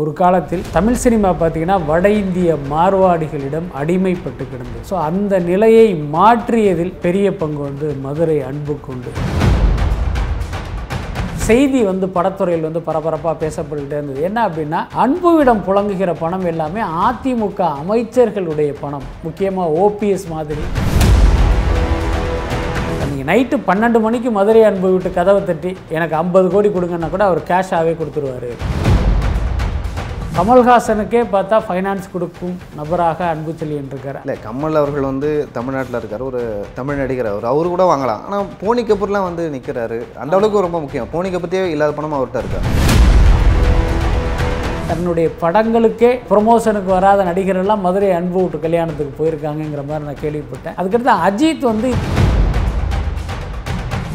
ஒரு காலத்தில் தமிழ் சினிமா பார்த்திங்கன்னா வட இந்திய மார்வாடிகளிடம் அடிமைப்பட்டு கிடந்தது ஸோ அந்த நிலையை மாற்றியதில் பெரிய பங்கு வந்து மதுரை அன்பு கொண்டு செய்தி வந்து படத்துறையில் வந்து பரபரப்பாக பேசப்பட்டுகிட்டே இருந்தது என்ன அப்படின்னா அன்புவிடம் புழங்குகிற பணம் எல்லாமே அதிமுக அமைச்சர்களுடைய பணம் முக்கியமாக ஓபிஎஸ் மாதிரி நைட்டு பன்னெண்டு மணிக்கு மதுரை அன்பு விட்டு கதவை தட்டி எனக்கு ஐம்பது கோடி கொடுங்கன்னா கூட அவர் கேஷாகவே கொடுத்துருவார் கமல்ஹாசனுக்கே பார்த்தா ஃபைனான்ஸ் கொடுக்கும் நபராக அன்பு செல்லியன் இருக்கார் இல்லை கமல் அவர்கள் வந்து தமிழ்நாட்டில் இருக்கார் ஒரு தமிழ் நடிகர் அவர் அவர் கூட வாங்கலாம் ஆனால் போனி கபூர்லாம் வந்து நிற்கிறாரு அந்த அளவுக்கு ரொம்ப முக்கியம் போனி கபூர்த்தே இல்லாத பணம் அவர்கிட்ட இருக்கார் தன்னுடைய படங்களுக்கே ப்ரொமோஷனுக்கு வராத நடிகர்கள்லாம் மதுரை அன்பு விட்டு கல்யாணத்துக்கு போயிருக்காங்கங்கிற மாதிரி நான் கேள்விப்பட்டேன் அதுக்கடுத்து அஜித் வந்து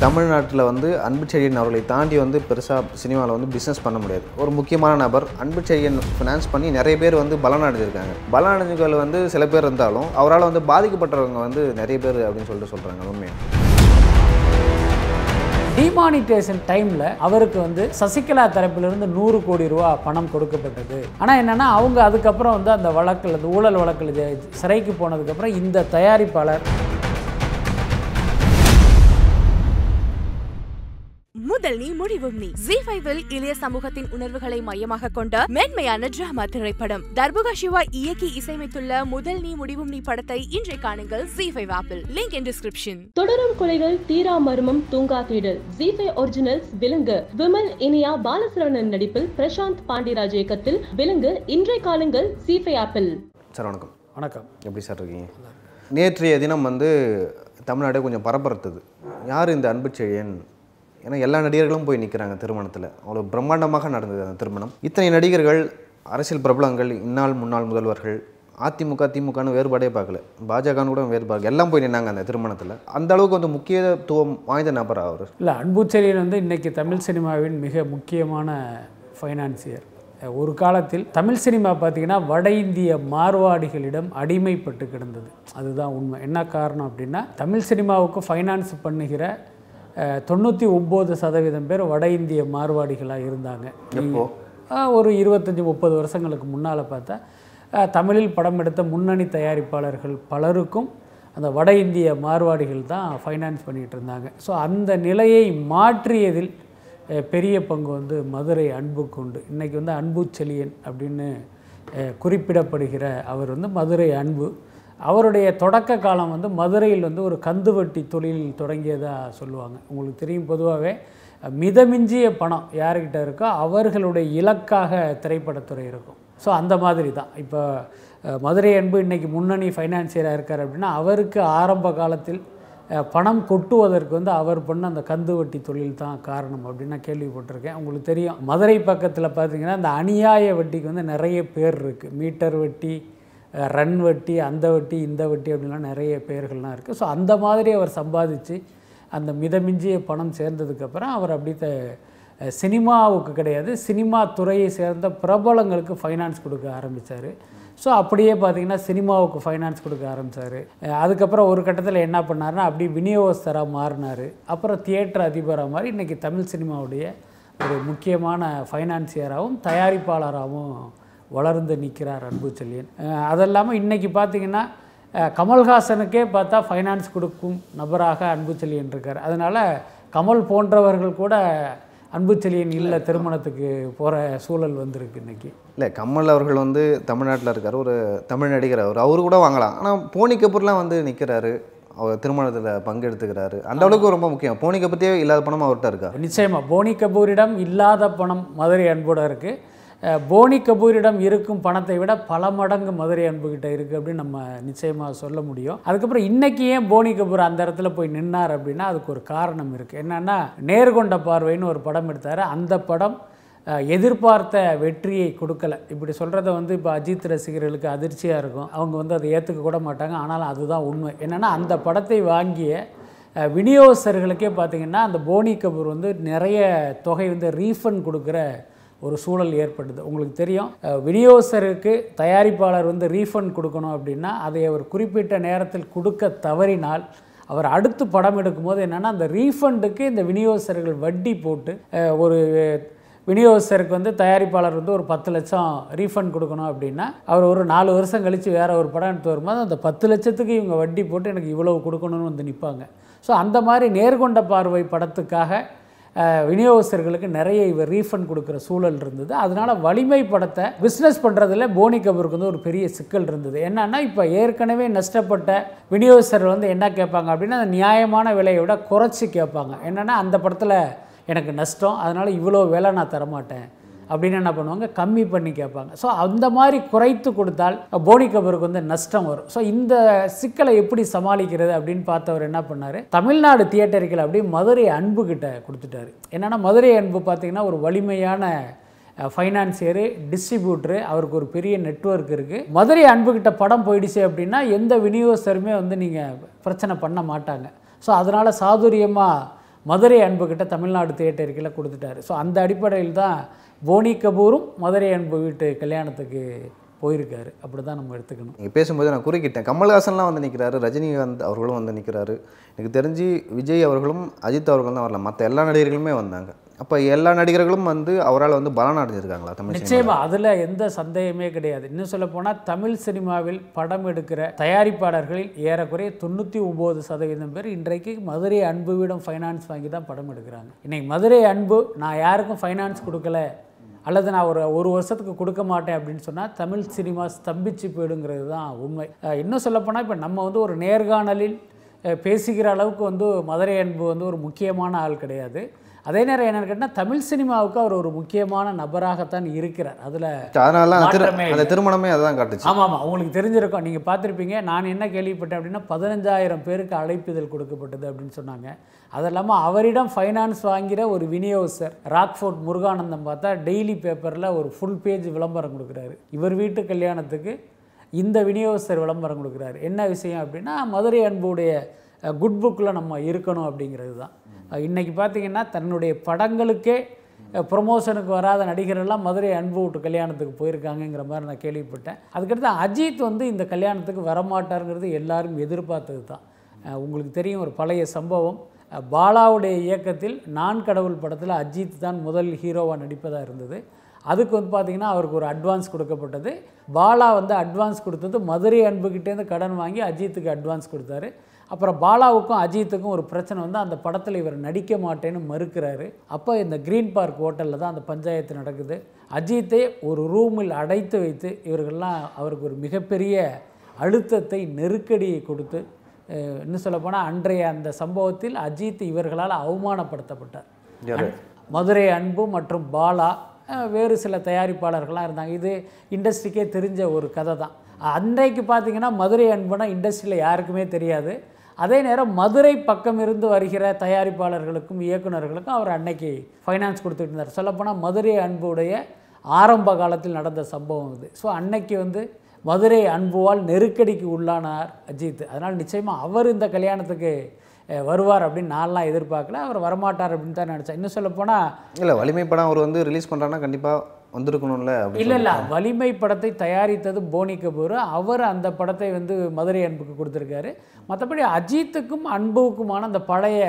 தமிழ்நாட்டில் வந்து அன்பு செழியன் அவர்களை தாண்டி வந்து பெருசாக சினிமாவில் வந்து பிஸ்னஸ் பண்ண முடியாது ஒரு முக்கியமான நபர் அன்பு செழியன் ஃபினான்ஸ் பண்ணி நிறைய பேர் வந்து பலனடைஞ்சிருக்காங்க பலனடைஞ்சுகள் வந்து சில பேர் இருந்தாலும் அவரால் வந்து பாதிக்கப்பட்டவங்க வந்து நிறைய பேர் அப்படின்னு சொல்லிட்டு சொல்கிறாங்க உண்மையாக டிமானிட்டேஷன் டைமில் அவருக்கு வந்து சசிகலா தரப்பிலிருந்து நூறு கோடி ரூபா பணம் கொடுக்கப்பட்டது ஆனால் என்னென்னா அவங்க அதுக்கப்புறம் வந்து அந்த வழக்கில் அந்த ஊழல் வழக்கில் சிறைக்கு போனதுக்கப்புறம் இந்த தயாரிப்பாளர் முதல் நீ முடிவும் நீ ஜி பைவில் இளைய சமூகத்தின் உணர்வுகளை மையமாக கொண்ட மென்மையான டிராமா திரைப்படம் தர்புகா சிவா இயக்கி இசையமைத்துள்ள முதல் நீ முடிவும் நீ படத்தை இன்றை காணுங்கள் ஜி ஃபைவ் ஆப்பிள் லிங்க் இன் டிஸ்கிரிப்ஷன் தொடரும் கொலைகள் தீரா மர்மம் தூங்கா தேடல் ஜி ஃபைவ் ஒரிஜினல்ஸ் விலங்கு விமல் இனியா பாலசரவணன் நடிப்பில் பிரசாந்த் பாண்டியராஜ் இயக்கத்தில் விலங்கு இன்றைய காலங்கள் ஜி ஃபைவ் ஆப்பிள் சார் வணக்கம் வணக்கம் எப்படி சார் இருக்கீங்க நேற்றைய தினம் வந்து தமிழ்நாடே கொஞ்சம் பரபரத்துது யார் இந்த அன்பு செழியன் ஏன்னா எல்லா நடிகர்களும் போய் நிற்கிறாங்க திருமணத்தில் அவ்வளோ பிரம்மாண்டமாக நடந்தது அந்த திருமணம் இத்தனை நடிகர்கள் அரசியல் பிரபலங்கள் இந்நாள் முன்னாள் முதல்வர்கள் அதிமுக திமுகன்னு வேறுபாடே பார்க்கல பாஜகன்னு கூட வேறுபாடு எல்லாம் போய் நின்னாங்க அந்த திருமணத்தில் அந்த அளவுக்கு வந்து முக்கியத்துவம் வாய்ந்த நபர் அவர் இல்லை அன்புச்செழியன் வந்து இன்றைக்கி தமிழ் சினிமாவின் மிக முக்கியமான ஃபைனான்சியர் ஒரு காலத்தில் தமிழ் சினிமா பார்த்தீங்கன்னா வட இந்திய மார்வாடிகளிடம் அடிமைப்பட்டு கிடந்தது அதுதான் உண்மை என்ன காரணம் அப்படின்னா தமிழ் சினிமாவுக்கு ஃபைனான்ஸ் பண்ணுகிற தொண்ணூற்றி ஒம்பது சதவீதம் பேர் வட இந்திய மாறுவாடிகளாக இருந்தாங்க ஒரு இருபத்தஞ்சி முப்பது வருஷங்களுக்கு முன்னால் பார்த்தா தமிழில் படம் எடுத்த முன்னணி தயாரிப்பாளர்கள் பலருக்கும் அந்த வட இந்திய மாறுவாடிகள் தான் ஃபைனான்ஸ் பண்ணிகிட்டு இருந்தாங்க ஸோ அந்த நிலையை மாற்றியதில் பெரிய பங்கு வந்து மதுரை அன்புக்கு உண்டு இன்றைக்கி வந்து அன்பு செழியன் அப்படின்னு குறிப்பிடப்படுகிற அவர் வந்து மதுரை அன்பு அவருடைய தொடக்க காலம் வந்து மதுரையில் வந்து ஒரு கந்துவட்டி தொழில் தொடங்கியதாக சொல்லுவாங்க உங்களுக்கு தெரியும் பொதுவாகவே மிதமிஞ்சிய பணம் யார்கிட்ட இருக்கோ அவர்களுடைய இலக்காக திரைப்படத்துறை இருக்கும் ஸோ அந்த மாதிரி தான் இப்போ மதுரை அன்பு இன்றைக்கி முன்னணி ஃபைனான்சியராக இருக்கார் அப்படின்னா அவருக்கு ஆரம்ப காலத்தில் பணம் கொட்டுவதற்கு வந்து அவர் பண்ண அந்த கந்துவட்டி தொழில் தான் காரணம் அப்படின்னு கேள்விப்பட்டிருக்கேன் உங்களுக்கு தெரியும் மதுரை பக்கத்தில் பார்த்திங்கன்னா அந்த அநியாய வட்டிக்கு வந்து நிறைய பேர் இருக்குது மீட்டர் வட்டி ரன் வட்டி அந்த வட்டி இந்த வட்டி அப்படின்லாம் நிறைய பெயர்கள்லாம் இருக்குது ஸோ அந்த மாதிரி அவர் சம்பாதிச்சு அந்த மிதமிஞ்சிய பணம் சேர்ந்ததுக்கப்புறம் அவர் அப்படி த சினிமாவுக்கு கிடையாது சினிமா துறையை சேர்ந்த பிரபலங்களுக்கு ஃபைனான்ஸ் கொடுக்க ஆரம்பித்தார் ஸோ அப்படியே பார்த்திங்கன்னா சினிமாவுக்கு ஃபைனான்ஸ் கொடுக்க ஆரம்பித்தார் அதுக்கப்புறம் ஒரு கட்டத்தில் என்ன பண்ணார்னா அப்படி விநியோகஸ்தராக மாறினார் அப்புறம் தியேட்டர் அதிபராக மாதிரி இன்றைக்கி தமிழ் சினிமாவுடைய ஒரு முக்கியமான ஃபைனான்சியராகவும் தயாரிப்பாளராகவும் வளர்ந்து நிற்கிறார் அன்பு செல்லியன் அது இல்லாமல் இன்றைக்கி பார்த்திங்கன்னா கமல்ஹாசனுக்கே பார்த்தா ஃபைனான்ஸ் கொடுக்கும் நபராக அன்பு செல்லியன் இருக்கார் அதனால் கமல் போன்றவர்கள் கூட அன்பு செல்லியன் இல்லை திருமணத்துக்கு போகிற சூழல் வந்திருக்கு இன்றைக்கி இல்லை கமல் அவர்கள் வந்து தமிழ்நாட்டில் இருக்கார் ஒரு தமிழ் நடிகர் அவர் அவரு கூட வாங்கலாம் ஆனால் போனி கபூர்லாம் வந்து நிற்கிறாரு அவர் திருமணத்தில் பங்கெடுத்துக்கிறாரு அந்த அளவுக்கு ரொம்ப முக்கியம் போனி கபூர்த்தியே இல்லாத பணம் அவர்கிட்ட இருக்கா நிச்சயமாக போனி கபூரிடம் இல்லாத பணம் மதுரை அன்போட இருக்குது போனி கபூரிடம் இருக்கும் பணத்தை விட பல மடங்கு மதுரை அன்புகிட்ட இருக்குது அப்படின்னு நம்ம நிச்சயமாக சொல்ல முடியும் அதுக்கப்புறம் இன்றைக்கி ஏன் போனி கபூர் அந்த இடத்துல போய் நின்னார் அப்படின்னா அதுக்கு ஒரு காரணம் இருக்குது என்னென்னா நேர்கொண்ட பார்வைன்னு ஒரு படம் எடுத்தார் அந்த படம் எதிர்பார்த்த வெற்றியை கொடுக்கல இப்படி சொல்கிறத வந்து இப்போ அஜித் ரசிகர்களுக்கு அதிர்ச்சியாக இருக்கும் அவங்க வந்து அதை ஏற்றுக்க கூட மாட்டாங்க ஆனாலும் அதுதான் உண்மை என்னென்னா அந்த படத்தை வாங்கிய விநியோகஸ்தர்களுக்கே பார்த்திங்கன்னா அந்த போனி கபூர் வந்து நிறைய தொகை வந்து ரீஃபண்ட் கொடுக்குற ஒரு சூழல் ஏற்படுது உங்களுக்கு தெரியும் விநியோகஸ்தருக்கு தயாரிப்பாளர் வந்து ரீஃபண்ட் கொடுக்கணும் அப்படின்னா அதை அவர் குறிப்பிட்ட நேரத்தில் கொடுக்க தவறினால் அவர் அடுத்து படம் எடுக்கும்போது என்னென்னா அந்த ரீஃபண்டுக்கு இந்த விநியோகஸ்தர்கள் வட்டி போட்டு ஒரு விநியோகஸ்தருக்கு வந்து தயாரிப்பாளர் வந்து ஒரு பத்து லட்சம் ரீஃபண்ட் கொடுக்கணும் அப்படின்னா அவர் ஒரு நாலு வருஷம் கழித்து வேறு ஒரு படம் எடுத்து வரும்போது அந்த பத்து லட்சத்துக்கு இவங்க வட்டி போட்டு எனக்கு இவ்வளவு கொடுக்கணும்னு வந்து நிற்பாங்க ஸோ அந்த மாதிரி நேர்கொண்ட பார்வை படத்துக்காக விநியோகஸ்தர்களுக்கு நிறைய இவர் ரீஃபண்ட் கொடுக்குற சூழல் இருந்தது அதனால் வலிமை படத்தை பிஸ்னஸ் பண்ணுறதுல போனி கபூருக்கு வந்து ஒரு பெரிய சிக்கல் இருந்தது என்னென்னா இப்போ ஏற்கனவே நஷ்டப்பட்ட விநியோகஸ்தர்கள் வந்து என்ன கேட்பாங்க அப்படின்னா அந்த நியாயமான விலையை விட குறைச்சி கேட்பாங்க என்னென்னா அந்த படத்தில் எனக்கு நஷ்டம் அதனால் இவ்வளோ வேலை நான் தரமாட்டேன் அப்படின்னு என்ன பண்ணுவாங்க கம்மி பண்ணி கேட்பாங்க ஸோ அந்த மாதிரி குறைத்து கொடுத்தால் போனி கபருக்கு வந்து நஷ்டம் வரும் ஸோ இந்த சிக்கலை எப்படி சமாளிக்கிறது அப்படின்னு பார்த்தவர் என்ன பண்ணார் தமிழ்நாடு தியேட்டருக்கில் அப்படியே மதுரை அன்பு கிட்ட கொடுத்துட்டாரு என்னென்னா மதுரை அன்பு பார்த்திங்கன்னா ஒரு வலிமையான ஃபைனான்சியரு டிஸ்ட்ரிபியூட்ரு அவருக்கு ஒரு பெரிய நெட்ஒர்க் இருக்குது மதுரை அன்புக்கிட்ட படம் போயிடுச்சு அப்படின்னா எந்த விநியோகஸ்தருமே வந்து நீங்கள் பிரச்சனை பண்ண மாட்டாங்க ஸோ அதனால் சாதுரியமாக மதுரை அன்புக்கிட்ட தமிழ்நாடு தியேட்டருக்கெல்லாம் கொடுத்துட்டாரு ஸோ அந்த அடிப்படையில் தான் போனி கபூரும் மதுரை அன்பு வீட்டு கல்யாணத்துக்கு போயிருக்காரு அப்படி தான் நம்ம எடுத்துக்கணும் நீங்கள் பேசும்போது நான் குறுக்கிட்டேன் கமல்ஹாசன்லாம் வந்து நிற்கிறாரு ரஜினிகாந்த் அவர்களும் வந்து நிற்கிறாரு எனக்கு தெரிஞ்சு விஜய் அவர்களும் அஜித் அவர்களும் தான் வரல மற்ற எல்லா நடிகர்களுமே வந்தாங்க அப்போ எல்லா நடிகர்களும் வந்து அவரால் வந்து பலன் அடைஞ்சிருக்காங்களா தமிழ் நிச்சயமாக அதில் எந்த சந்தேகமே கிடையாது இன்னும் சொல்ல போனால் தமிழ் சினிமாவில் படம் எடுக்கிற தயாரிப்பாளர்களில் ஏறக்குறைய தொண்ணூற்றி ஒம்பது சதவீதம் பேர் இன்றைக்கு மதுரை அன்புவிடம் ஃபைனான்ஸ் வாங்கி தான் படம் எடுக்கிறாங்க இன்றைக்கி மதுரை அன்பு நான் யாருக்கும் ஃபைனான்ஸ் கொடுக்கல அல்லது நான் ஒரு ஒரு வருஷத்துக்கு கொடுக்க மாட்டேன் அப்படின்னு சொன்னால் தமிழ் சினிமா ஸ்தம்பிச்சு போயிடுங்கிறது தான் உண்மை இன்னும் சொல்லப்போனால் இப்போ நம்ம வந்து ஒரு நேர்காணலில் பேசுகிற அளவுக்கு வந்து மதுரை அன்பு வந்து ஒரு முக்கியமான ஆள் கிடையாது அதே நேரம் என்ன கேட்டால் தமிழ் சினிமாவுக்கு அவர் ஒரு முக்கியமான நபராகத்தான் இருக்கிறார் அதில் அதனால அந்த திருமணமே அதான் காட்டுச்சு ஆமாம் ஆமாம் உங்களுக்கு தெரிஞ்சிருக்கும் நீங்கள் பார்த்துருப்பீங்க நான் என்ன கேள்விப்பட்டேன் அப்படின்னா பதினஞ்சாயிரம் பேருக்கு அழைப்புதல் கொடுக்கப்பட்டது அப்படின்னு சொன்னாங்க அது இல்லாமல் அவரிடம் ஃபைனான்ஸ் வாங்கிற ஒரு விநியோகஸ்தர் ராக்ஃபோர்ட் முருகானந்தம் பார்த்தா டெய்லி பேப்பரில் ஒரு ஃபுல் பேஜ் விளம்பரம் கொடுக்குறாரு இவர் வீட்டு கல்யாணத்துக்கு இந்த விநியோகஸ்தர் விளம்பரம் கொடுக்குறாரு என்ன விஷயம் அப்படின்னா மதுரை அன்புடைய குட் புக்கில் நம்ம இருக்கணும் அப்படிங்கிறது தான் இன்றைக்கி பார்த்திங்கன்னா தன்னுடைய படங்களுக்கே ப்ரொமோஷனுக்கு வராத நடிகர்கள்லாம் மதுரை அன்பு விட்டு கல்யாணத்துக்கு போயிருக்காங்கங்கிற மாதிரி நான் கேள்விப்பட்டேன் அதுக்கடுத்து அஜித் வந்து இந்த கல்யாணத்துக்கு வரமாட்டாருங்கிறது எல்லாரும் எதிர்பார்த்தது தான் உங்களுக்கு தெரியும் ஒரு பழைய சம்பவம் பாலாவுடைய இயக்கத்தில் நான் கடவுள் படத்தில் அஜித் தான் முதல் ஹீரோவாக நடிப்பதாக இருந்தது அதுக்கு வந்து பார்த்திங்கன்னா அவருக்கு ஒரு அட்வான்ஸ் கொடுக்கப்பட்டது பாலா வந்து அட்வான்ஸ் கொடுத்தது மதுரை அன்புக்கிட்டேருந்து கடன் வாங்கி அஜித்துக்கு அட்வான்ஸ் கொடுத்தாரு அப்புறம் பாலாவுக்கும் அஜித்துக்கும் ஒரு பிரச்சனை வந்து அந்த படத்தில் இவர் நடிக்க மாட்டேன்னு மறுக்கிறாரு அப்போ இந்த க்ரீன் பார்க் ஹோட்டலில் தான் அந்த பஞ்சாயத்து நடக்குது அஜித்தை ஒரு ரூமில் அடைத்து வைத்து இவர்கள்லாம் அவருக்கு ஒரு மிகப்பெரிய அழுத்தத்தை நெருக்கடியை கொடுத்து இன்னும் சொல்லப்போனால் அன்றைய அந்த சம்பவத்தில் அஜித் இவர்களால் அவமானப்படுத்தப்பட்டார் மதுரை அன்பு மற்றும் பாலா வேறு சில தயாரிப்பாளர்கள்லாம் இருந்தாங்க இது இண்டஸ்ட்ரிக்கே தெரிஞ்ச ஒரு கதை தான் அன்றைக்கு பார்த்திங்கன்னா மதுரை அன்புனா இண்டஸ்ட்ரியில் யாருக்குமே தெரியாது அதே நேரம் மதுரை பக்கம் இருந்து வருகிற தயாரிப்பாளர்களுக்கும் இயக்குநர்களுக்கும் அவர் அன்னைக்கு ஃபைனான்ஸ் கொடுத்துட்டு இருந்தார் சொல்லப்போனால் மதுரை அன்புடைய ஆரம்ப காலத்தில் நடந்த சம்பவம் இது ஸோ அன்னைக்கு வந்து மதுரை அன்புவால் நெருக்கடிக்கு உள்ளானார் அஜித் அதனால் நிச்சயமாக அவர் இந்த கல்யாணத்துக்கு வருவார் அப்படின்னு நான்லாம் எதிர்பார்க்கல அவர் வரமாட்டார் அப்படின்னு தான் நினச்சேன் இன்னும் சொல்லப்போனால் இல்லை வலிமை படம் அவர் வந்து ரிலீஸ் பண்ணுறாங்கன்னா கண்டிப்பாக வந்திருக்கணும்ல இல்லை இல்லை வலிமை படத்தை தயாரித்தது போனி கபூர் அவர் அந்த படத்தை வந்து மதுரை அன்புக்கு கொடுத்துருக்காரு மற்றபடி அஜித்துக்கும் அன்புக்குமான அந்த பழைய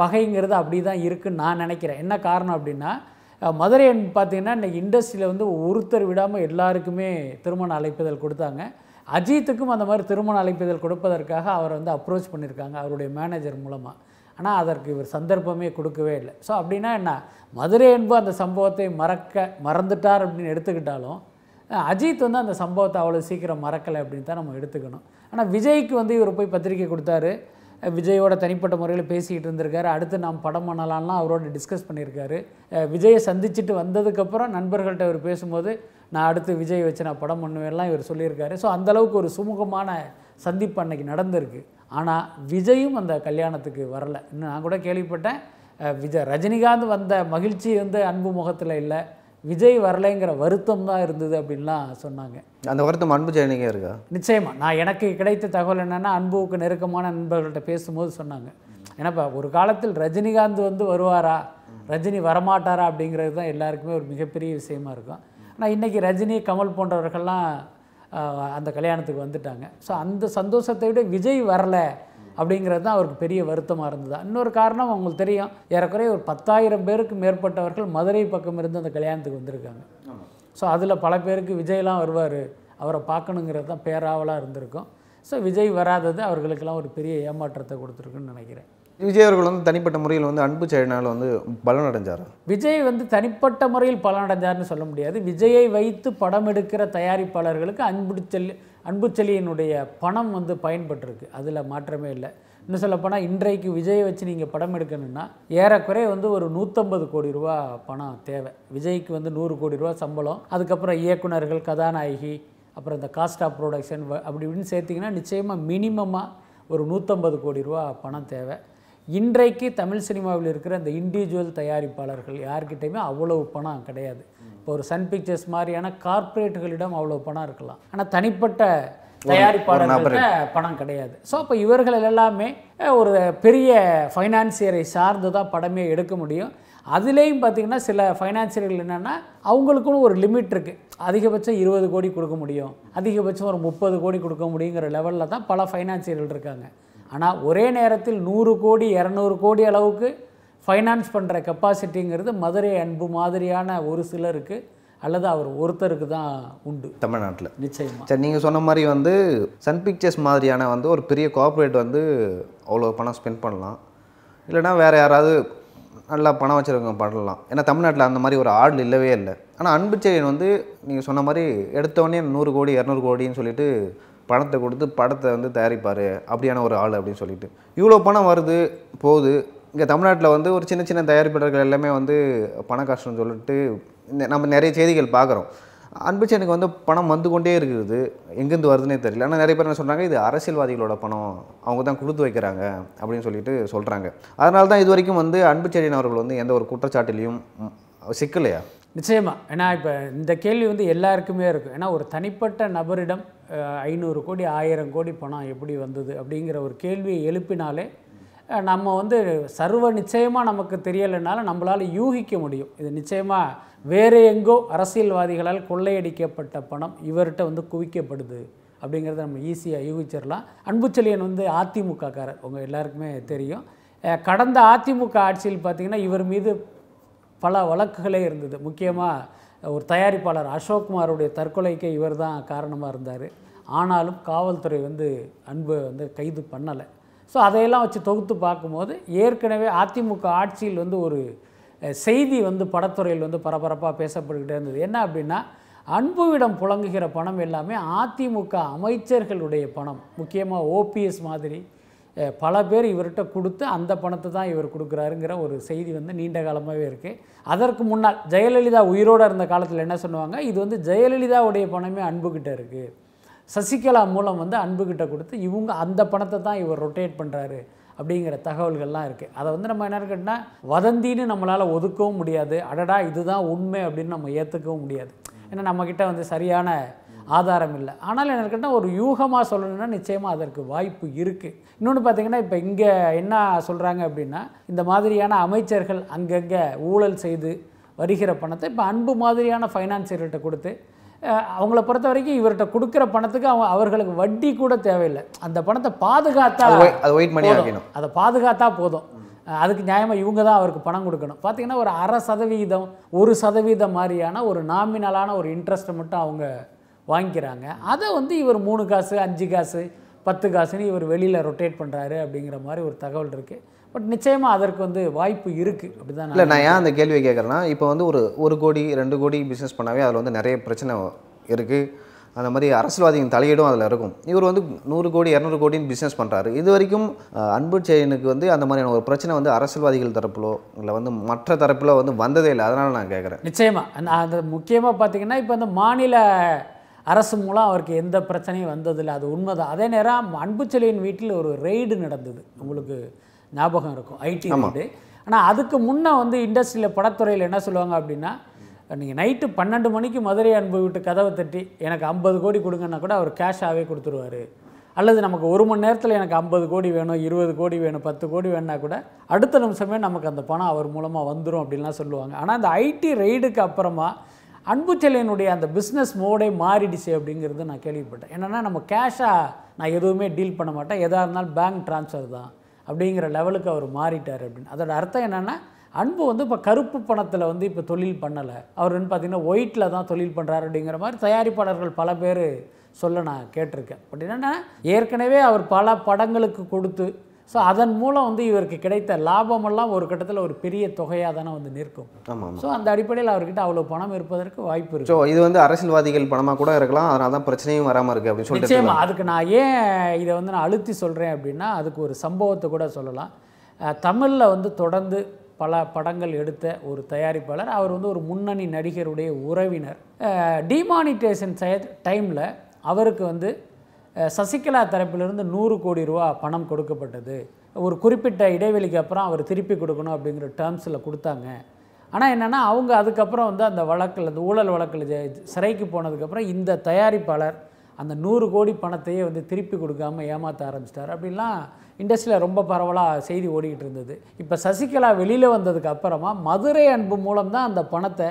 பகைங்கிறது அப்படி தான் இருக்குன்னு நான் நினைக்கிறேன் என்ன காரணம் அப்படின்னா மதுரை அன்பு பார்த்தீங்கன்னா இன்றைக்கி இண்டஸ்ட்ரியில் வந்து ஒருத்தர் விடாமல் எல்லாருக்குமே திருமண அழைப்புதல் கொடுத்தாங்க அஜித்துக்கும் அந்த மாதிரி திருமண அழைப்புதல் கொடுப்பதற்காக அவரை வந்து அப்ரோச் பண்ணியிருக்காங்க அவருடைய மேனேஜர் மூலமாக ஆனால் அதற்கு இவர் சந்தர்ப்பமே கொடுக்கவே இல்லை ஸோ அப்படின்னா என்ன மதுரை என்பு அந்த சம்பவத்தை மறக்க மறந்துட்டார் அப்படின்னு எடுத்துக்கிட்டாலும் அஜித் வந்து அந்த சம்பவத்தை அவ்வளோ சீக்கிரம் மறக்கலை அப்படின்னு தான் நம்ம எடுத்துக்கணும் ஆனால் விஜய்க்கு வந்து இவர் போய் பத்திரிக்கை கொடுத்தாரு விஜயோட தனிப்பட்ட முறையில் பேசிக்கிட்டு இருந்திருக்காரு அடுத்து நாம் படம் பண்ணலாம்லாம் அவரோட டிஸ்கஸ் பண்ணியிருக்காரு விஜயை சந்திச்சுட்டு வந்ததுக்கப்புறம் நண்பர்கள்ட்ட இவர் பேசும்போது நான் அடுத்து விஜய் வச்சு நான் படம் பண்ணுவேன்லாம் இவர் சொல்லியிருக்காரு ஸோ அந்தளவுக்கு ஒரு சுமூகமான சந்திப்பு அன்னைக்கு நடந்திருக்கு ஆனால் விஜயும் அந்த கல்யாணத்துக்கு வரலை இன்னும் நான் கூட கேள்விப்பட்டேன் விஜய் ரஜினிகாந்த் வந்த மகிழ்ச்சி வந்து அன்பு முகத்தில் இல்லை விஜய் வரலைங்கிற வருத்தம் தான் இருந்தது அப்படின்லாம் சொன்னாங்க அந்த வருத்தம் அன்பு ஜெயனிங்க இருக்கா நிச்சயமாக நான் எனக்கு கிடைத்த தகவல் என்னென்னா அன்புவுக்கு நெருக்கமான நண்பர்கள்ட்ட பேசும்போது சொன்னாங்க ஏன்னாப்பா ஒரு காலத்தில் ரஜினிகாந்த் வந்து வருவாரா ரஜினி வரமாட்டாரா அப்படிங்கிறது தான் எல்லாருக்குமே ஒரு மிகப்பெரிய விஷயமா இருக்கும் ஆனால் இன்றைக்கி ரஜினி கமல் போன்றவர்கள்லாம் அந்த கல்யாணத்துக்கு வந்துட்டாங்க ஸோ அந்த சந்தோஷத்தை விட விஜய் வரலை அப்படிங்கிறது தான் அவருக்கு பெரிய வருத்தமாக இருந்தது இன்னொரு காரணம் அவங்களுக்கு தெரியும் ஏறக்குறைய ஒரு பத்தாயிரம் பேருக்கு மேற்பட்டவர்கள் மதுரை பக்கம் இருந்து அந்த கல்யாணத்துக்கு வந்திருக்காங்க ஸோ அதில் பல பேருக்கு விஜய்லாம் வருவார் அவரை பார்க்கணுங்கிறது தான் பேராவலாக இருந்திருக்கும் ஸோ விஜய் வராதது அவர்களுக்கெல்லாம் ஒரு பெரிய ஏமாற்றத்தை கொடுத்துருக்குன்னு நினைக்கிறேன் விஜய் அவர்கள் வந்து தனிப்பட்ட முறையில் வந்து அன்பு சேனால் வந்து பலனடைஞ்சார் விஜய் வந்து தனிப்பட்ட முறையில் பலனடைஞ்சார்னு சொல்ல முடியாது விஜயை வைத்து படம் எடுக்கிற தயாரிப்பாளர்களுக்கு அன்பு செல்லி அன்பு செல்லியினுடைய பணம் வந்து பயன்பட்டிருக்கு அதில் மாற்றமே இல்லை இன்னும் சொல்லப்போனால் இன்றைக்கு விஜயை வச்சு நீங்கள் படம் எடுக்கணும்னா ஏறக்குறைய வந்து ஒரு நூற்றம்பது கோடி ரூபா பணம் தேவை விஜய்க்கு வந்து நூறு கோடி ரூபா சம்பளம் அதுக்கப்புறம் இயக்குநர்கள் கதாநாயகி அப்புறம் இந்த காஸ்ட் ஆஃப் ப்ரொடக்ஷன் அப்படி இப்படின்னு சேர்த்திங்கன்னா நிச்சயமாக மினிமமாக ஒரு நூற்றம்பது கோடி ரூபா பணம் தேவை இன்றைக்கு தமிழ் சினிமாவில் இருக்கிற அந்த இண்டிவிஜுவல் தயாரிப்பாளர்கள் யார்கிட்டையுமே அவ்வளவு பணம் கிடையாது இப்போ ஒரு சன் பிக்சர்ஸ் மாதிரியான கார்ப்பரேட்டுகளிடம் அவ்வளோ பணம் இருக்கலாம் ஆனால் தனிப்பட்ட தயாரிப்பாளர்கள் பணம் கிடையாது ஸோ அப்போ இவர்கள் எல்லாமே ஒரு பெரிய ஃபைனான்சியரை சார்ந்து தான் படமே எடுக்க முடியும் அதுலேயும் பார்த்தீங்கன்னா சில ஃபைனான்சியர்கள் என்னென்னா அவங்களுக்குன்னு ஒரு லிமிட் இருக்குது அதிகபட்சம் இருபது கோடி கொடுக்க முடியும் அதிகபட்சம் ஒரு முப்பது கோடி கொடுக்க முடியுங்கிற லெவலில் தான் பல ஃபைனான்சியர்கள் இருக்காங்க ஆனால் ஒரே நேரத்தில் நூறு கோடி இரநூறு கோடி அளவுக்கு ஃபைனான்ஸ் பண்ணுற கெப்பாசிட்டிங்கிறது மதுரை அன்பு மாதிரியான ஒரு சிலருக்கு அல்லது அவர் ஒருத்தருக்கு தான் உண்டு தமிழ்நாட்டில் நிச்சயமாக சரி நீங்கள் சொன்ன மாதிரி வந்து சன் பிக்சர்ஸ் மாதிரியான வந்து ஒரு பெரிய கோஆப்ரேட் வந்து அவ்வளோ பணம் ஸ்பெண்ட் பண்ணலாம் இல்லைனா வேறு யாராவது நல்லா பணம் வச்சுருக்கவங்க பண்ணலாம் ஏன்னா தமிழ்நாட்டில் அந்த மாதிரி ஒரு ஆள் இல்லவே இல்லை ஆனால் செயின் வந்து நீங்கள் சொன்ன மாதிரி எடுத்தோடனே நூறு கோடி இரநூறு கோடின்னு சொல்லிட்டு பணத்தை கொடுத்து படத்தை வந்து தயாரிப்பார் அப்படியான ஒரு ஆள் அப்படின்னு சொல்லிட்டு இவ்வளோ பணம் வருது போகுது இங்கே தமிழ்நாட்டில் வந்து ஒரு சின்ன சின்ன தயாரிப்பாளர்கள் எல்லாமே வந்து பண கஷ்டம்னு சொல்லிட்டு நம்ம நிறைய செய்திகள் பார்க்குறோம் அன்பிச்சு எனக்கு வந்து பணம் வந்து கொண்டே இருக்குது எங்கேருந்து வருதுன்னே தெரியல ஆனால் நிறைய பேர் என்ன சொல்கிறாங்க இது அரசியல்வாதிகளோட பணம் அவங்க தான் கொடுத்து வைக்கிறாங்க அப்படின்னு சொல்லிட்டு சொல்கிறாங்க அதனால தான் இது வரைக்கும் வந்து அன்புச்செடியின் அவர்கள் வந்து எந்த ஒரு குற்றச்சாட்டிலையும் சிக்கலையா நிச்சயமாக ஏன்னா இப்போ இந்த கேள்வி வந்து எல்லாருக்குமே இருக்கும் ஏன்னா ஒரு தனிப்பட்ட நபரிடம் ஐநூறு கோடி ஆயிரம் கோடி பணம் எப்படி வந்தது அப்படிங்கிற ஒரு கேள்வியை எழுப்பினாலே நம்ம வந்து சர்வ நிச்சயமாக நமக்கு தெரியலைனாலும் நம்மளால் யூகிக்க முடியும் இது நிச்சயமாக வேறு எங்கோ அரசியல்வாதிகளால் கொள்ளையடிக்கப்பட்ட பணம் இவர்கிட்ட வந்து குவிக்கப்படுது அப்படிங்கிறத நம்ம ஈஸியாக யூகிச்சிடலாம் அன்புச்செழியன் வந்து அதிமுகக்காரர் உங்கள் எல்லாருக்குமே தெரியும் கடந்த அதிமுக ஆட்சியில் பார்த்திங்கன்னா இவர் மீது பல வழக்குகளே இருந்தது முக்கியமாக ஒரு தயாரிப்பாளர் அசோக்குமாருடைய தற்கொலைக்கு இவர் தான் காரணமாக இருந்தார் ஆனாலும் காவல்துறை வந்து அன்பு வந்து கைது பண்ணலை ஸோ அதையெல்லாம் வச்சு தொகுத்து பார்க்கும்போது ஏற்கனவே அதிமுக ஆட்சியில் வந்து ஒரு செய்தி வந்து படத்துறையில் வந்து பரபரப்பாக பேசப்பட்டுக்கிட்டே இருந்தது என்ன அப்படின்னா அன்புவிடம் புழங்குகிற பணம் எல்லாமே அதிமுக அமைச்சர்களுடைய பணம் முக்கியமாக ஓபிஎஸ் மாதிரி பல பேர் இவர்கிட்ட கொடுத்து அந்த பணத்தை தான் இவர் கொடுக்குறாருங்கிற ஒரு செய்தி வந்து நீண்ட காலமாகவே இருக்குது அதற்கு முன்னால் ஜெயலலிதா உயிரோடு இருந்த காலத்தில் என்ன சொல்லுவாங்க இது வந்து ஜெயலலிதாவுடைய பணமே அன்புக்கிட்ட இருக்குது சசிகலா மூலம் வந்து அன்புக்கிட்ட கொடுத்து இவங்க அந்த பணத்தை தான் இவர் ரொட்டேட் பண்ணுறாரு அப்படிங்கிற தகவல்கள்லாம் இருக்குது அதை வந்து நம்ம என்ன கேட்டால் வதந்தின்னு நம்மளால் ஒதுக்கவும் முடியாது அடடா இதுதான் உண்மை அப்படின்னு நம்ம ஏற்றுக்கவும் முடியாது ஏன்னா நம்மக்கிட்ட வந்து சரியான ஆதாரம் இல்லை ஆனால் என்ன கேட்டால் ஒரு யூகமாக சொல்லணும்னா நிச்சயமாக அதற்கு வாய்ப்பு இருக்குது இன்னொன்று பார்த்திங்கன்னா இப்போ இங்கே என்ன சொல்கிறாங்க அப்படின்னா இந்த மாதிரியான அமைச்சர்கள் அங்கங்கே ஊழல் செய்து வருகிற பணத்தை இப்போ அன்பு மாதிரியான ஃபைனான்சியர்கிட்ட கொடுத்து அவங்கள பொறுத்த வரைக்கும் இவர்கிட்ட கொடுக்குற பணத்துக்கு அவங்க அவர்களுக்கு வட்டி கூட தேவையில்லை அந்த பணத்தை பாதுகாத்தா வைக்கணும் அதை பாதுகாத்தா போதும் அதுக்கு நியாயமாக இவங்க தான் அவருக்கு பணம் கொடுக்கணும் பார்த்திங்கன்னா ஒரு அரை சதவீதம் ஒரு சதவீதம் மாதிரியான ஒரு நாமினலான ஒரு இன்ட்ரெஸ்ட்டை மட்டும் அவங்க வாங்கிக்கிறாங்க அதை வந்து இவர் மூணு காசு அஞ்சு காசு பத்து காசுன்னு இவர் வெளியில் ரொட்டேட் பண்ணுறாரு அப்படிங்கிற மாதிரி ஒரு தகவல் இருக்குது பட் நிச்சயமாக அதற்கு வந்து வாய்ப்பு இருக்குது அப்படி தான் இல்லை நான் ஏன் அந்த கேள்வியை கேட்குறேன்னா இப்போ வந்து ஒரு ஒரு கோடி ரெண்டு கோடி பிஸ்னஸ் பண்ணாவே அதில் வந்து நிறைய பிரச்சனை இருக்குது அந்த மாதிரி அரசியல்வாதிகள் தலையீடும் அதில் இருக்கும் இவர் வந்து நூறு கோடி இரநூறு கோடின்னு பிஸ்னஸ் பண்ணுறாரு இது வரைக்கும் அன்பு செயனுக்கு வந்து அந்த மாதிரியான ஒரு பிரச்சனை வந்து அரசியல்வாதிகள் தரப்பிலோ இல்லை வந்து மற்ற தரப்பில் வந்து வந்ததே இல்லை அதனால் நான் கேட்குறேன் நிச்சயமாக அந்த முக்கியமாக பார்த்தீங்கன்னா இப்போ அந்த மாநில அரசு மூலம் அவருக்கு எந்த பிரச்சனையும் வந்ததில்லை அது உண்மைதான் அதே நேரம் அன்புச்செலியின் வீட்டில் ஒரு ரெய்டு நடந்தது உங்களுக்கு ஞாபகம் இருக்கும் ஐடி ரெய்டு ஆனால் அதுக்கு முன்னே வந்து இண்டஸ்ட்ரியில் படத்துறையில் என்ன சொல்லுவாங்க அப்படின்னா நீங்கள் நைட்டு பன்னெண்டு மணிக்கு மதுரை அன்பு விட்டு கதவை தட்டி எனக்கு ஐம்பது கோடி கொடுங்கன்னா கூட அவர் கேஷாகவே கொடுத்துருவார் அல்லது நமக்கு ஒரு மணி நேரத்தில் எனக்கு ஐம்பது கோடி வேணும் இருபது கோடி வேணும் பத்து கோடி வேணுன்னா கூட அடுத்த நிமிஷமே நமக்கு அந்த பணம் அவர் மூலமாக வந்துடும் அப்படின்லாம் சொல்லுவாங்க ஆனால் இந்த ஐடி ரெய்டுக்கு அப்புறமா அன்பு செல்லியனுடைய அந்த பிஸ்னஸ் மோடே மாறிடுச்சு அப்படிங்கிறது நான் கேள்விப்பட்டேன் என்னென்னா நம்ம கேஷாக நான் எதுவுமே டீல் பண்ண மாட்டேன் எதாக இருந்தாலும் பேங்க் ட்ரான்ஸ்ஃபர் தான் அப்படிங்கிற லெவலுக்கு அவர் மாறிட்டார் அப்படின்னு அதோட அர்த்தம் என்னென்னா அன்பு வந்து இப்போ கருப்பு பணத்தில் வந்து இப்போ தொழில் பண்ணலை அவர் வந்து பார்த்திங்கன்னா ஒயிட்டில் தான் தொழில் பண்ணுறாரு அப்படிங்கிற மாதிரி தயாரிப்பாளர்கள் பல பேர் சொல்ல நான் கேட்டிருக்கேன் பட் என்னென்னா ஏற்கனவே அவர் பல படங்களுக்கு கொடுத்து ஸோ அதன் மூலம் வந்து இவருக்கு கிடைத்த லாபமெல்லாம் ஒரு கட்டத்தில் ஒரு பெரிய தொகையாக தானே வந்து நிற்கும் ஆமாம் ஸோ அந்த அடிப்படையில் அவர்கிட்ட அவ்வளோ பணம் இருப்பதற்கு வாய்ப்பு இருக்கு ஸோ இது வந்து அரசியல்வாதிகள் பணமாக கூட இருக்கலாம் அதனால தான் பிரச்சனையும் வராமல் இருக்குது அப்படின்னு சொல்லி நிச்சயமாக அதுக்கு நான் ஏன் இதை வந்து நான் அழுத்தி சொல்கிறேன் அப்படின்னா அதுக்கு ஒரு சம்பவத்தை கூட சொல்லலாம் தமிழில் வந்து தொடர்ந்து பல படங்கள் எடுத்த ஒரு தயாரிப்பாளர் அவர் வந்து ஒரு முன்னணி நடிகருடைய உறவினர் டிமானிட்டேஷன் டைமில் அவருக்கு வந்து சசிகலா தரப்பிலிருந்து நூறு கோடி ரூபா பணம் கொடுக்கப்பட்டது ஒரு குறிப்பிட்ட இடைவெளிக்கு அப்புறம் அவர் திருப்பி கொடுக்கணும் அப்படிங்கிற டேர்ம்ஸில் கொடுத்தாங்க ஆனால் என்னென்னா அவங்க அதுக்கப்புறம் வந்து அந்த வழக்கில் அந்த ஊழல் வழக்கில் சிறைக்கு போனதுக்கப்புறம் இந்த தயாரிப்பாளர் அந்த நூறு கோடி பணத்தையே வந்து திருப்பி கொடுக்காமல் ஏமாற்ற ஆரம்பிச்சிட்டார் அப்படின்லாம் இண்டஸ்ட்ரியில் ரொம்ப பரவலாக செய்தி ஓடிக்கிட்டு இருந்தது இப்போ சசிகலா வெளியில் வந்ததுக்கு அப்புறமா மதுரை அன்பு மூலம்தான் அந்த பணத்தை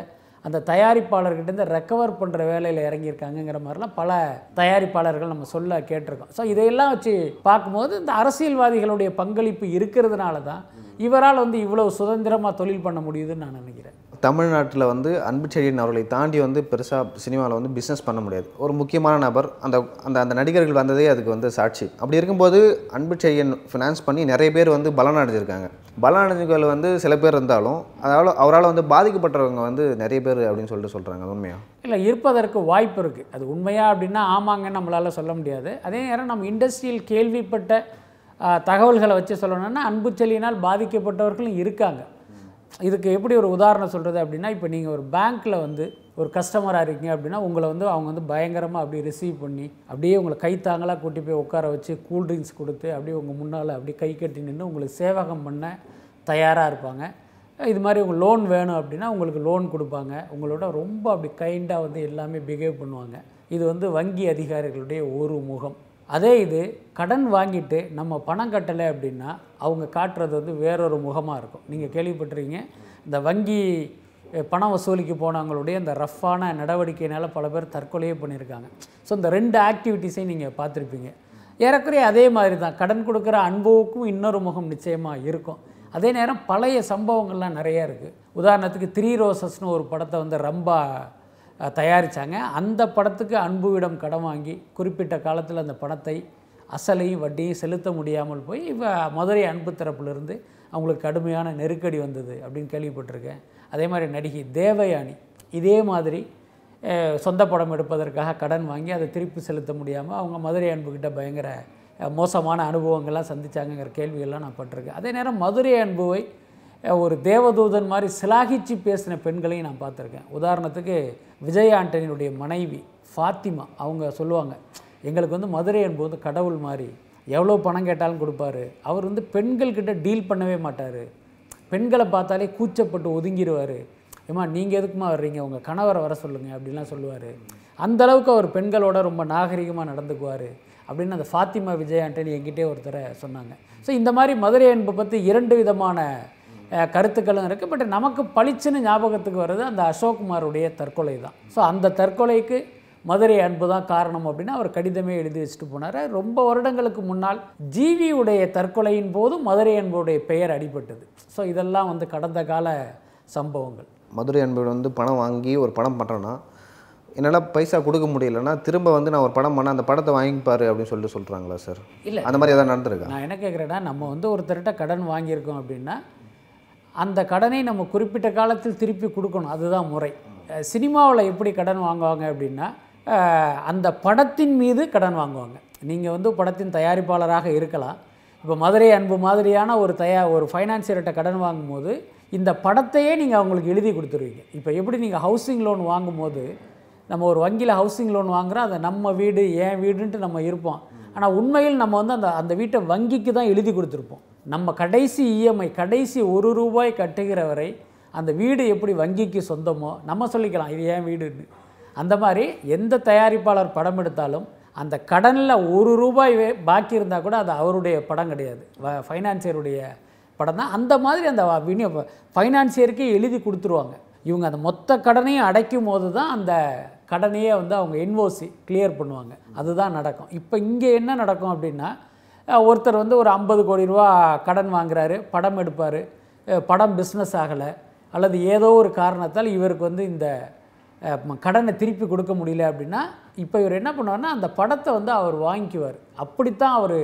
அந்த தயாரிப்பாளர்கிட்டேருந்து ரெக்கவர் பண்ணுற வேலையில் இறங்கியிருக்காங்கங்கிற மாதிரிலாம் பல தயாரிப்பாளர்கள் நம்ம சொல்ல கேட்டிருக்கோம் ஸோ இதையெல்லாம் வச்சு பார்க்கும்போது இந்த அரசியல்வாதிகளுடைய பங்களிப்பு இருக்கிறதுனால தான் இவரால் வந்து இவ்வளோ சுதந்திரமாக தொழில் பண்ண முடியுதுன்னு நான் நினைக்கிறேன் தமிழ்நாட்டில் வந்து அன்பு செழியன் அவர்களை தாண்டி வந்து பெருசாக சினிமாவில் வந்து பிஸ்னஸ் பண்ண முடியாது ஒரு முக்கியமான நபர் அந்த அந்த அந்த நடிகர்கள் வந்ததே அதுக்கு வந்து சாட்சி அப்படி இருக்கும்போது அன்பு செழியன் ஃபினான்ஸ் பண்ணி நிறைய பேர் வந்து பலன் அடைஞ்சிருக்காங்க பலன் அடைஞ்சவர்கள் வந்து சில பேர் இருந்தாலும் அதால் அவரால் வந்து பாதிக்கப்பட்டவங்க வந்து நிறைய பேர் அப்படின்னு சொல்லிட்டு சொல்கிறாங்க உண்மையாக இல்லை இருப்பதற்கு வாய்ப்பு இருக்குது அது உண்மையாக அப்படின்னா ஆமாங்க நம்மளால் சொல்ல முடியாது அதே நேரம் நம்ம இண்டஸ்ட்ரியில் கேள்விப்பட்ட தகவல்களை வச்சு சொல்லணும்னா அன்பு பாதிக்கப்பட்டவர்களும் இருக்காங்க இதுக்கு எப்படி ஒரு உதாரணம் சொல்கிறது அப்படின்னா இப்போ நீங்கள் ஒரு பேங்க்கில் வந்து ஒரு கஸ்டமராக இருக்கீங்க அப்படின்னா உங்களை வந்து அவங்க வந்து பயங்கரமாக அப்படியே ரிசீவ் பண்ணி அப்படியே உங்களை கைத்தாங்களாக கூட்டி போய் உட்கார வச்சு கூல் ட்ரிங்க்ஸ் கொடுத்து அப்படியே உங்கள் முன்னால் அப்படியே கை கட்டி நின்று உங்களுக்கு சேவகம் பண்ண தயாராக இருப்பாங்க இது மாதிரி உங்கள் லோன் வேணும் அப்படின்னா உங்களுக்கு லோன் கொடுப்பாங்க உங்களோட ரொம்ப அப்படி கைண்டாக வந்து எல்லாமே பிஹேவ் பண்ணுவாங்க இது வந்து வங்கி அதிகாரிகளுடைய ஒரு முகம் அதே இது கடன் வாங்கிட்டு நம்ம பணம் கட்டலை அப்படின்னா அவங்க காட்டுறது வந்து வேறொரு முகமாக இருக்கும் நீங்கள் கேள்விப்பட்டிருக்கீங்க இந்த வங்கி பணம் வசூலிக்கு போனவங்களுடைய இந்த ரஃப்பான நடவடிக்கையினால் பல பேர் தற்கொலையே பண்ணியிருக்காங்க ஸோ இந்த ரெண்டு ஆக்டிவிட்டீஸையும் நீங்கள் பார்த்துருப்பீங்க ஏறக்குறைய அதே மாதிரி தான் கடன் கொடுக்குற அன்புவுக்கும் இன்னொரு முகம் நிச்சயமாக இருக்கும் அதே நேரம் பழைய சம்பவங்கள்லாம் நிறையா இருக்குது உதாரணத்துக்கு த்ரீ ரோசஸ்னு ஒரு படத்தை வந்து ரம்பா தயாரித்தாங்க அந்த படத்துக்கு அன்புவிடம் கடன் வாங்கி குறிப்பிட்ட காலத்தில் அந்த பணத்தை அசலையும் வட்டியும் செலுத்த முடியாமல் போய் இப்போ மதுரை அன்பு தரப்பிலிருந்து அவங்களுக்கு கடுமையான நெருக்கடி வந்தது அப்படின்னு கேள்விப்பட்டிருக்கேன் அதே மாதிரி நடிகை தேவயானி இதே மாதிரி சொந்த படம் எடுப்பதற்காக கடன் வாங்கி அதை திருப்பி செலுத்த முடியாமல் அவங்க மதுரை அன்புக்கிட்ட பயங்கர மோசமான அனுபவங்கள்லாம் சந்தித்தாங்கிற கேள்விகள்லாம் நான் பட்டிருக்கேன் அதே நேரம் மதுரை அன்புவை ஒரு தேவதூதன் மாதிரி சிலாகிச்சு பேசின பெண்களையும் நான் பார்த்துருக்கேன் உதாரணத்துக்கு விஜய் ஆண்டனியினுடைய மனைவி ஃபாத்திமா அவங்க சொல்லுவாங்க எங்களுக்கு வந்து மதுரை என்பது வந்து கடவுள் மாதிரி எவ்வளோ பணம் கேட்டாலும் கொடுப்பாரு அவர் வந்து பெண்கள்கிட்ட டீல் பண்ணவே மாட்டார் பெண்களை பார்த்தாலே கூச்சப்பட்டு ஒதுங்கிடுவார் ஏம்மா நீங்கள் எதுக்குமா வர்றீங்க உங்கள் கணவரை வர சொல்லுங்கள் அப்படின்லாம் சொல்லுவார் அந்தளவுக்கு அவர் பெண்களோட ரொம்ப நாகரிகமாக நடந்துக்குவார் அப்படின்னு அந்த ஃபாத்திமா விஜய் ஆண்டனி என்கிட்டே ஒருத்தரை சொன்னாங்க ஸோ இந்த மாதிரி மதுரை அன்பு பற்றி இரண்டு விதமான கருத்துக்களும் இருக்குது பட் நமக்கு பளிச்சுன்னு ஞாபகத்துக்கு வர்றது அந்த அசோக்குமாருடைய தற்கொலை தான் ஸோ அந்த தற்கொலைக்கு மதுரை அன்பு தான் காரணம் அப்படின்னு அவர் கடிதமே எழுதி வச்சுட்டு போனார் ரொம்ப வருடங்களுக்கு முன்னால் ஜீவியுடைய தற்கொலையின் போது மதுரை அன்புடைய பெயர் அடிபட்டது ஸோ இதெல்லாம் வந்து கடந்த கால சம்பவங்கள் மதுரை அன்பு வந்து பணம் வாங்கி ஒரு படம் பண்ணுறேன்னா என்னால் பைசா கொடுக்க முடியலன்னா திரும்ப வந்து நான் ஒரு படம் பண்ண அந்த படத்தை வாங்கிப்பாரு அப்படின்னு சொல்லிட்டு சொல்கிறாங்களா சார் இல்லை அந்த மாதிரி எதாவது நடந்திருக்கா நான் என்ன கேட்குறேன்னா நம்ம வந்து ஒருத்தர்கிட்ட கடன் வாங்கியிருக்கோம் அப்படின்னா அந்த கடனை நம்ம குறிப்பிட்ட காலத்தில் திருப்பி கொடுக்கணும் அதுதான் முறை சினிமாவில் எப்படி கடன் வாங்குவாங்க அப்படின்னா அந்த படத்தின் மீது கடன் வாங்குவாங்க நீங்கள் வந்து படத்தின் தயாரிப்பாளராக இருக்கலாம் இப்போ மதுரை அன்பு மாதிரியான ஒரு தயா ஒரு ஃபைனான்சியர்கிட்ட கடன் வாங்கும்போது இந்த படத்தையே நீங்கள் அவங்களுக்கு எழுதி கொடுத்துருவீங்க இப்போ எப்படி நீங்கள் ஹவுசிங் லோன் வாங்கும்போது நம்ம ஒரு வங்கியில் ஹவுசிங் லோன் வாங்குகிறோம் அதை நம்ம வீடு ஏன் வீடுன்ட்டு நம்ம இருப்போம் ஆனால் உண்மையில் நம்ம வந்து அந்த அந்த வீட்டை வங்கிக்கு தான் எழுதி கொடுத்துருப்போம் நம்ம கடைசி இஎம்ஐ e கடைசி ஒரு ரூபாய் கட்டுகிற வரை அந்த வீடு எப்படி வங்கிக்கு சொந்தமோ நம்ம சொல்லிக்கலாம் இது ஏன் வீடுன்னு அந்த மாதிரி எந்த தயாரிப்பாளர் படம் எடுத்தாலும் அந்த கடனில் ஒரு ரூபாய் பாக்கி இருந்தால் கூட அது அவருடைய படம் கிடையாது ஃபைனான்சியருடைய படம் தான் அந்த மாதிரி அந்த விநியோ ஃபைனான்சியருக்கு எழுதி கொடுத்துருவாங்க இவங்க அந்த மொத்த கடனையும் அடைக்கும் போது தான் அந்த கடனையே வந்து அவங்க இன்வோசி கிளியர் பண்ணுவாங்க அதுதான் நடக்கும் இப்போ இங்கே என்ன நடக்கும் அப்படின்னா ஒருத்தர் வந்து ஒரு ஐம்பது கோடி ரூபா கடன் வாங்குறாரு படம் எடுப்பார் படம் பிஸ்னஸ் ஆகலை அல்லது ஏதோ ஒரு காரணத்தால் இவருக்கு வந்து இந்த கடனை திருப்பி கொடுக்க முடியல அப்படின்னா இப்போ இவர் என்ன பண்ணுவார்னா அந்த படத்தை வந்து அவர் வாங்கிக்குவார் அப்படித்தான் அவர்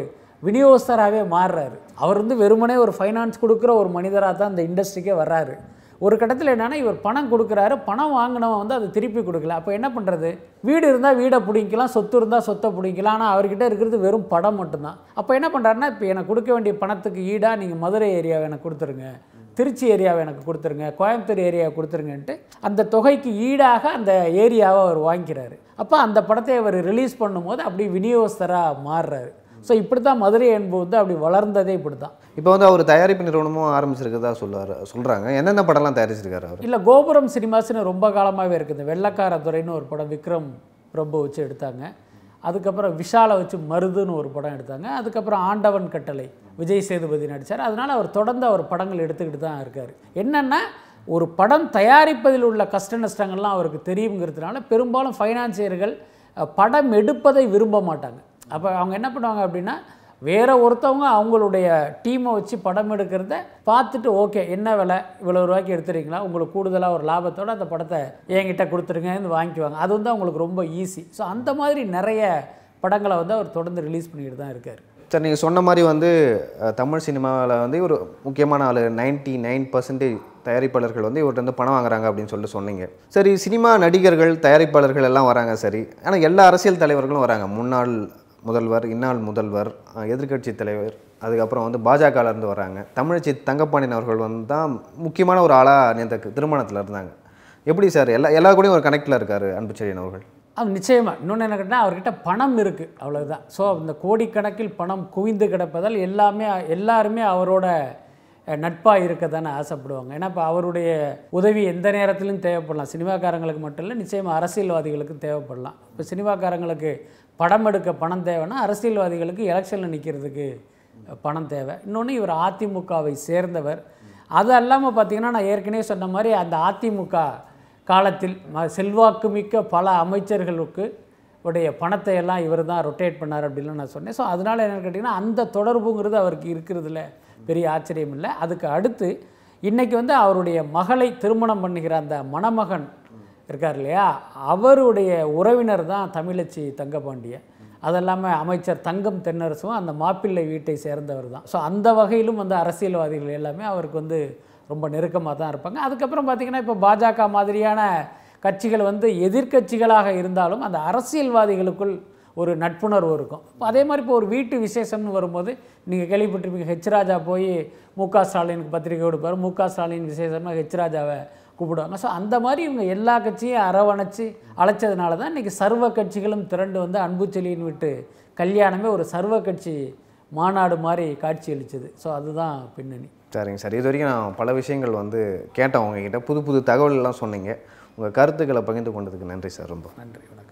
விநியோகஸ்தராகவே மாறுறாரு அவர் வந்து வெறுமனே ஒரு ஃபைனான்ஸ் கொடுக்குற ஒரு மனிதராக தான் இந்த இண்டஸ்ட்ரிக்கே வர்றாரு ஒரு கட்டத்தில் என்னென்னா இவர் பணம் கொடுக்குறாரு பணம் வாங்கினவன் வந்து அதை திருப்பி கொடுக்கல அப்போ என்ன பண்ணுறது வீடு இருந்தால் வீடை பிடிக்கலாம் சொத்து இருந்தால் சொத்தை பிடிக்கலாம் ஆனால் அவர்கிட்ட இருக்கிறது வெறும் படம் மட்டும்தான் அப்போ என்ன பண்ணுறாருன்னா இப்போ எனக்கு கொடுக்க வேண்டிய பணத்துக்கு ஈடாக நீங்கள் மதுரை ஏரியாவை எனக்கு கொடுத்துருங்க திருச்சி ஏரியாவை எனக்கு கொடுத்துருங்க கோயம்புத்தூர் ஏரியாவை கொடுத்துருங்கன்ட்டு அந்த தொகைக்கு ஈடாக அந்த ஏரியாவை அவர் வாங்கிக்கிறாரு அப்போ அந்த படத்தை அவர் ரிலீஸ் பண்ணும்போது அப்படி விநியோகஸ்தராக மாறுறாரு ஸோ இப்படி தான் மதுரை என்பது வந்து அப்படி வளர்ந்ததே இப்படி தான் இப்போ வந்து அவர் தயாரிப்பு நிறுவனமும் ஆரம்பிச்சிருக்கதா சொல்லுவார் சொல்கிறாங்க என்னென்ன படம்லாம் தயாரிச்சிருக்காரு அவர் இல்லை கோபுரம் சினிமாஸ்னு ரொம்ப காலமாகவே இருக்குது வெள்ளக்கார துறைன்னு ஒரு படம் விக்ரம் பிரபு வச்சு எடுத்தாங்க அதுக்கப்புறம் விஷாலை வச்சு மருதுன்னு ஒரு படம் எடுத்தாங்க அதுக்கப்புறம் ஆண்டவன் கட்டளை விஜய் சேதுபதி நடித்தார் அதனால் அவர் தொடர்ந்து அவர் படங்கள் எடுத்துக்கிட்டு தான் இருக்கார் என்னென்னா ஒரு படம் தயாரிப்பதில் உள்ள கஷ்ட நஷ்டங்கள்லாம் அவருக்கு தெரியுங்கிறதுனால பெரும்பாலும் ஃபைனான்சியர்கள் படம் எடுப்பதை விரும்ப மாட்டாங்க அப்போ அவங்க என்ன பண்ணுவாங்க அப்படின்னா வேறு ஒருத்தவங்க அவங்களுடைய டீமை வச்சு படம் எடுக்கிறத பார்த்துட்டு ஓகே என்ன விலை இவ்வளோ ரூபாய்க்கு எடுத்துறீங்களா உங்களுக்கு கூடுதலாக ஒரு லாபத்தோடு அந்த படத்தை என்கிட்ட கொடுத்துருங்கன்னு வாங்கிக்குவாங்க அது வந்து அவங்களுக்கு ரொம்ப ஈஸி ஸோ அந்த மாதிரி நிறைய படங்களை வந்து அவர் தொடர்ந்து ரிலீஸ் பண்ணிக்கிட்டு தான் இருக்கார் சார் நீங்கள் சொன்ன மாதிரி வந்து தமிழ் சினிமாவில் வந்து ஒரு முக்கியமான ஆள் நைன்ட்டி நைன் பர்சன்டேஜ் தயாரிப்பாளர்கள் வந்து இவர்கிட்ட வந்து பணம் வாங்குறாங்க அப்படின்னு சொல்லிட்டு சொன்னீங்க சரி சினிமா நடிகர்கள் தயாரிப்பாளர்கள் எல்லாம் வராங்க சரி ஆனால் எல்லா அரசியல் தலைவர்களும் வராங்க முன்னாள் முதல்வர் இன்னால் முதல்வர் எதிர்கட்சி தலைவர் அதுக்கப்புறம் வந்து பாஜகலேருந்து வராங்க தமிழச்சி தங்கப்பாண்டியன் அவர்கள் வந்து தான் முக்கியமான ஒரு ஆளாக நேற்று திருமணத்தில் இருந்தாங்க எப்படி சார் எல்லா எல்லா கூடயும் ஒரு கனெக்டில் இருக்கார் அன்புச்செழியன் அவர்கள் அது நிச்சயமாக இன்னொன்று என்ன கேட்டால் அவர்கிட்ட பணம் இருக்குது அவ்வளோதான் ஸோ இந்த கோடிக்கணக்கில் பணம் குவிந்து கிடப்பதால் எல்லாமே எல்லாருமே அவரோட நட்பாக இருக்க தானே ஆசைப்படுவாங்க ஏன்னா இப்போ அவருடைய உதவி எந்த நேரத்திலும் தேவைப்படலாம் சினிமாக்காரங்களுக்கு மட்டும் இல்லை நிச்சயமாக அரசியல்வாதிகளுக்கும் தேவைப்படலாம் இப்போ சினிமாக்காரங்களுக்கு படம் எடுக்க பணம் தேவைன்னா அரசியல்வாதிகளுக்கு எலெக்ஷனில் நிற்கிறதுக்கு பணம் தேவை இன்னொன்று இவர் அதிமுகவை சேர்ந்தவர் அது அல்லாமல் பார்த்திங்கன்னா நான் ஏற்கனவே சொன்ன மாதிரி அந்த அதிமுக காலத்தில் செல்வாக்கு மிக்க பல அமைச்சர்களுக்கு உடைய பணத்தை எல்லாம் இவர் தான் ரொட்டேட் பண்ணார் அப்படின்னு நான் சொன்னேன் ஸோ அதனால் என்னென்னு கேட்டிங்கன்னா அந்த தொடர்புங்கிறது அவருக்கு இருக்கிறதுல பெரிய ஆச்சரியம் இல்லை அதுக்கு அடுத்து இன்றைக்கி வந்து அவருடைய மகளை திருமணம் பண்ணுகிற அந்த மணமகன் இருக்கார் இல்லையா அவருடைய உறவினர் தான் தமிழச்சி தங்கபாண்டிய அது இல்லாமல் அமைச்சர் தங்கம் தென்னரசும் அந்த மாப்பிள்ளை வீட்டை சேர்ந்தவர் தான் ஸோ அந்த வகையிலும் வந்து அரசியல்வாதிகள் எல்லாமே அவருக்கு வந்து ரொம்ப நெருக்கமாக தான் இருப்பாங்க அதுக்கப்புறம் பார்த்திங்கன்னா இப்போ பாஜக மாதிரியான கட்சிகள் வந்து எதிர்கட்சிகளாக இருந்தாலும் அந்த அரசியல்வாதிகளுக்குள் ஒரு நட்புணர்வு இருக்கும் அதே மாதிரி இப்போ ஒரு வீட்டு விசேஷம்னு வரும்போது நீங்கள் கேள்விப்பட்டிருப்பீங்க ஹெச் ராஜா போய் மு க ஸ்டாலினுக்கு பத்திரிக்கை கொடுப்பார் மு க ஸ்டாலின் விசேஷமாக ஹெச் ராஜாவை கூப்பிடுவாங்க ஸோ அந்த மாதிரி இவங்க எல்லா கட்சியும் அரவணைச்சு அழைச்சதுனால தான் இன்றைக்கி சர்வ கட்சிகளும் திரண்டு வந்து அன்புச்செலியின் விட்டு கல்யாணமே ஒரு சர்வ கட்சி மாநாடு மாதிரி காட்சியளிச்சது ஸோ அதுதான் பின்னணி சரிங்க சார் இது வரைக்கும் நான் பல விஷயங்கள் வந்து கேட்டேன் உங்ககிட்ட புது புது தகவலெல்லாம் சொன்னீங்க உங்கள் கருத்துக்களை பகிர்ந்து கொண்டதுக்கு நன்றி சார் ரொம்ப நன்றி